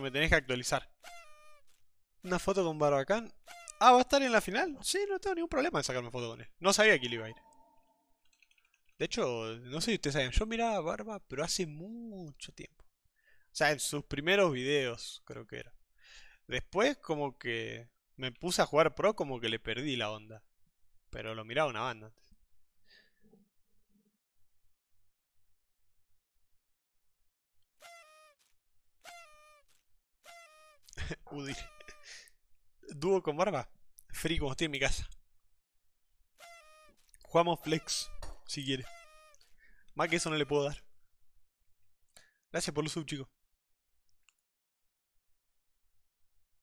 Me tenés que actualizar. Una foto con Barbacán. Ah, ¿va a estar en la final? Sí, no tengo ningún problema en sacarme foto con él. No sabía que él iba a ir. De hecho, no sé si ustedes saben, yo miraba Barba, pero hace mucho tiempo. O sea, en sus primeros videos, creo que era. Después, como que me puse a jugar pro, como que le perdí la onda. Pero lo miraba una banda antes. Udil. Dúo con barba. Free como estoy en mi casa. Jugamos flex, si quiere. Más que eso no le puedo dar. Gracias por el sub, chicos.